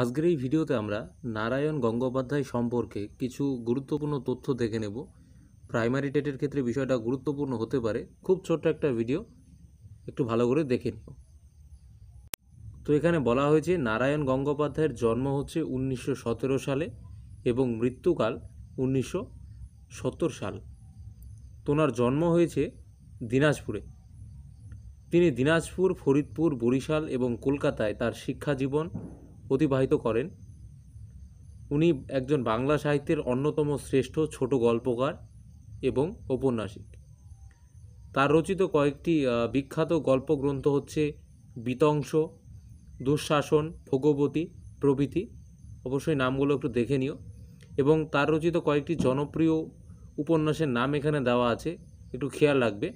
আজকের এই ভিডিওতে আমরা নারায়ণ গঙ্গোপাধ্যায় সম্পর্কে কিছু গুরুত্বপূর্ণ তথ্য দেখে নেব প্রাইমারি টেটের ক্ষেত্রে বিষয়টা গুরুত্বপূর্ণ হতে পারে খুব ছোট্ট একটা ভিডিও একটু ভালো করে দেখে নেব তো এখানে বলা হয়েছে নারায়ণ গঙ্গোপাধ্যায়ের জন্ম হচ্ছে উনিশশো সালে এবং মৃত্যুকাল উনিশশো সাল তোনার জন্ম হয়েছে দিনাজপুরে তিনি দিনাজপুর ফরিদপুর বরিশাল এবং কলকাতায় তার শিক্ষা জীবন অতিবাহিত করেন উনি একজন বাংলা সাহিত্যের অন্যতম শ্রেষ্ঠ ছোট গল্পকার এবং ঔপন্যাসিক তার রচিত কয়েকটি বিখ্যাত গল্পগ্রন্থ হচ্ছে বিতংশ দুঃশাসন ভোগবতী প্রভৃতি অবশ্যই নামগুলো একটু দেখে নিও এবং তার রচিত কয়েকটি জনপ্রিয় উপন্যাসের নাম এখানে দেওয়া আছে একটু খেয়াল রাখবে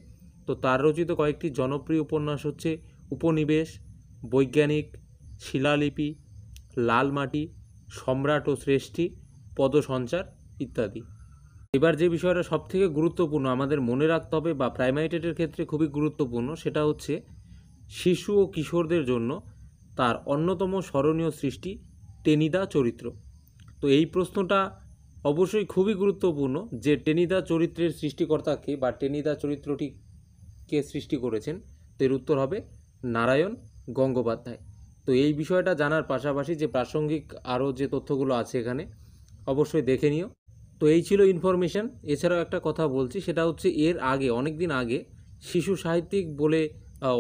তো তার রচিত কয়েকটি জনপ্রিয় উপন্যাস হচ্ছে উপনিবেশ বৈজ্ঞানিক শিলালিপি লাল মাটি সম্রাট ও শ্রেষ্ঠী পদসঞ্চার ইত্যাদি এবার যে বিষয়টা সবথেকে গুরুত্বপূর্ণ আমাদের মনে রাখতে হবে বা প্রাইমারিটেটের ক্ষেত্রে খুবই গুরুত্বপূর্ণ সেটা হচ্ছে শিশু ও কিশোরদের জন্য তার অন্যতম স্মরণীয় সৃষ্টি টেনিদা চরিত্র তো এই প্রশ্নটা অবশ্যই খুবই গুরুত্বপূর্ণ যে টেনিদা চরিত্রের সৃষ্টিকর্তাকে বা টেনিদা চরিত্রটি কে সৃষ্টি করেছেন তো এর উত্তর হবে নারায়ণ গঙ্গোপাধ্যায় তো এই বিষয়টা জানার পাশাপাশি যে প্রাসঙ্গিক আরও যে তথ্যগুলো আছে এখানে অবশ্যই দেখে নিও তো এই ছিল ইনফরমেশান এছাড়াও একটা কথা বলছি সেটা হচ্ছে এর আগে অনেক দিন আগে শিশু সাহিত্যিক বলে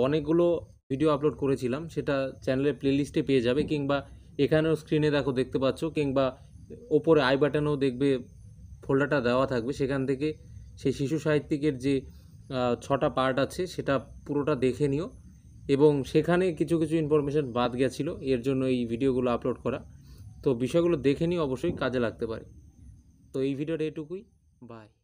অনেকগুলো ভিডিও আপলোড করেছিলাম সেটা চ্যানেলের প্লেলিস্টে পেয়ে যাবে কিংবা এখানেও স্ক্রিনে দেখো দেখতে পাচ্ছ কিংবা ওপরে আই বাটনেও দেখবে ফোল্ডারটা দেওয়া থাকবে সেখান থেকে সেই শিশু সাহিত্যিকের যে ছটা পার্ট আছে সেটা পুরোটা দেখে নিও এবং সেখানে কিছু কিছু ইনফরমেশান বাদ গেছিলো এর জন্য এই ভিডিওগুলো আপলোড করা তো বিষয়গুলো দেখে নিয়ে অবশ্যই কাজে লাগতে পারে তো এই ভিডিওটা এটুকুই বাই